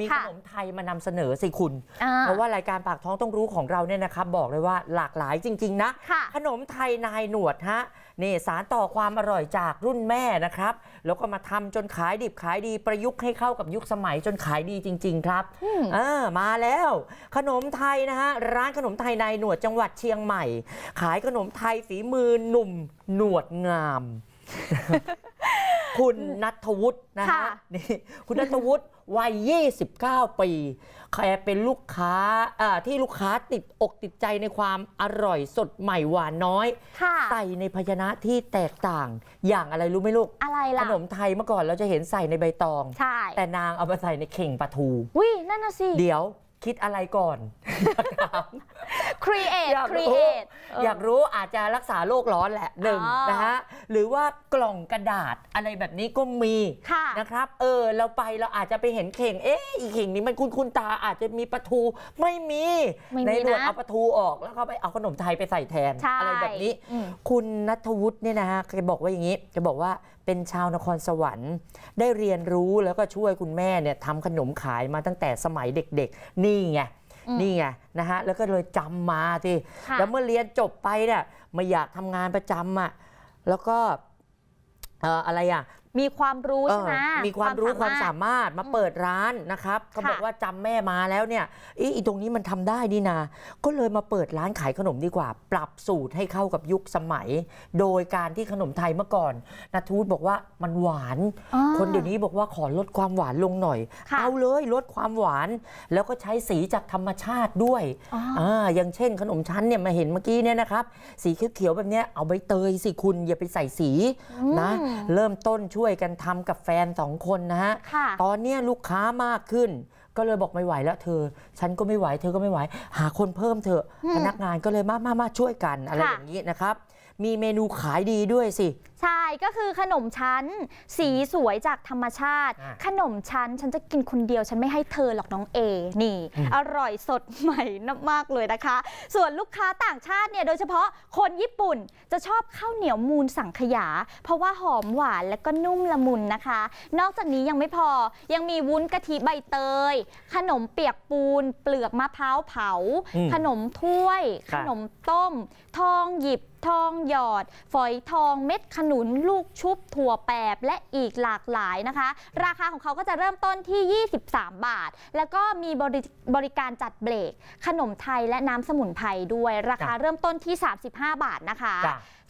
มีขนมไทยมานำเสนอสิคุณ เพราะว่ารายการปากท้องต้องรู้ของเราเนี่ยนะครับ บอกเลยว่าหลากหลายจริง ๆ นะ ขนมไทยนายหนวดฮะนี่สารต่อความอร่อยจากรุ่นแม่นะครับ แล้วก็มาทำจนขายดิบขายดีประยุกต์ให้เข้ากับยุคสมัยจนขายดีจริง ๆ ครับเออ มาแล้ว ขนมไทยนะฮะร้านขนมไทยนายหนวดจังหวัดเชียงใหม่ ขายขนมไทยฝีมือหนุ่มหนวดงามคุณนัทวุฒินะฮะนี่คุณนัทวุฒิวัย29ปีแครเป็นลูกค้าที่ลูกค้าติดอกติดใจในความอร่อยสดใหม่หวานน้อยใส่ในยานะที่แตกต่าง อย่างอะไรรู้ไหมลูกอะไรล่ะขนมไทยเมื่อก่อนเราจะเห็นใส่ในใบตอง ใช่ แต่นางเอามาใส่ในเข่งปลาทูวินั่นน่ะสิ เดี๋ยวคิดอะไรก่อนครีเอทอยากครู้ออยากรู้อาจจะรักษาโรคร้อนแหละหนึ่งนะฮะหรือว่ากล่องกระดาษอะไรแบบนี้ก็มีะนะครับเออเราไปเราอาจจะไปเห็นเข่ง เอ๊ะอีเข่งนี้มันคุณคุณตาอาจจะมีปะทูไม่มีมมในรนวดนะเอาปะทูออกแล้วก็ไปเอาขนมไทยไปใส่แทน อะไรแบบนี้ คุณนัทวุฒิเนี่ยนะฮะแกบอกว่าอย่างนี้จะบอกว่าเป็นชาวนครสวรรค์ ได้เรียนรู้แล้วก็ช่วยคุณแม่เนี่ยทำขนมขายมาตั้งแต่สมัยเด็ก ๆ นี่ไงนี่ไงนะฮะ แล้วก็เลยจำมาทีแล้วเมื่อเรียนจบไปเนี่ย ไม่อยากทำงานประจำอ่ะแล้วก็อะไรอ่ะมีความรู้ใช่ไหมมีความรู้ความสามารถมาเปิดร้านนะครับเขาบอกว่าจำแม่มาแล้วเนี่ยอีตรงนี้มันทำได้นี่นาก็เลยมาเปิดร้านขายขนมดีกว่า ปรับสูตรให้เข้ากับยุคสมัย โดยการที่ขนมไทยเมื่อก่อนนัทูตบอกว่ามันหวาน คนเดี๋ยวนี้บอกว่าขอลดความหวานลงหน่อย เอาเลยลดความหวาน แล้วก็ใช้สีจากธรรมชาติด้วยออย่างเช่น ขนมชั้นเนี่ยมาเห็นเมื่อกี้เนี่ยนะครับ สีเขียวๆแบบนี้เอาใบเตยสิคุณอย่าไปใส่สีนะเริ่มต้นช่วยวยกันทำกับแฟนสองคนนะฮะ ตอนเนี้ลูกค้ามากขึ้น ก็เลยบอกไม่ไหวแล้วเธอ ฉันก็ไม่ไหว เธอก็ไม่ไหว หาคนเพิ่มเถอะ พนักงานก็เลยมามามาช่วยกัน อะไรอย่างนี้นะครับ มีเมนูขายดีด้วยสิใช่ก็คือขนมชั้น สีสวยจากธรรมชาติ ขนมชั้นฉันจะกินคนเดียวฉันไม่ให้เธอหรอกน้องเอนี่ อร่อยสดใหม่นมากเลยนะคะ ส่วนลูกค้าต่างชาติเนี่ยโดยเฉพาะคนญี่ปุ่นจะชอบข้าวเหนียวมูลสังขยา เพราะว่าหอมหวานและก็นุ่มละมุนนะคะ นอกจากนี้ยังไม่พอยังมีวุ้นกะทิใบเตย ขนมเปียกปูน เปลือกมะพร้าวเผา ขนมถ้วย ขนมต้ม ทองหยิบทองหยอด ฝอยทองเม็ดขนุลุนลูกชุบถั่วแปบ และอีกหลากหลายนะคะ ราคาของเขาก็จะเริ่มต้นที่ 23 บาท แล้วก็มีบริบริการจัดเบรกขนมไทยและน้ำสมุนไพรด้วยราคา เริ่มต้นที่ 35 บาทนะคะ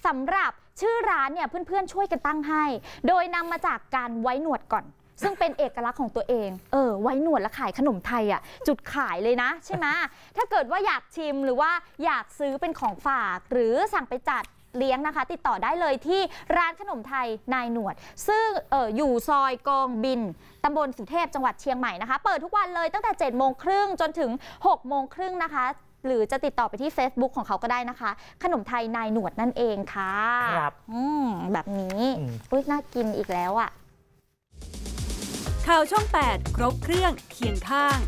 สำหรับชื่อร้านเนี่ย เพื่อนๆ ช่วยกันตั้งให้ โดยนำมาจากการไว้หนวดก่อน ซึ่งเป็นเอกลักษณ์ของตัวเอง เออ ไว้หนวดและขายขนมไทยอ่ะจุดขายเลยนะใช่ไหมถ้าเกิดว่าอยากชิมหรือว่าอยากซื้อเป็นของฝาก หรือสั่งไปจัดเลี้ยงนะคะติดต่อได้เลยที่ร้านขนมไทยนายหนวด ซึ่งอออยู่ซอยกองบินตำบลสุเทพจังหวัดเชียงใหม่นะคะ เปิดทุกวันเลยตั้งแต่7จ็ดโมงครึ่งจนถึง6กโมงครึ่งนะคะ หรือจะติดต่อไปที่ Facebook ของเขาก็ได้นะคะ ขนมไทยนายหนวดนั่นเองค่ะ ครับอืมแบบนี้อุยน่ากินอีกแล้วอะ่ะข่าวช่อง8ครบเครื่องเคียงข้าง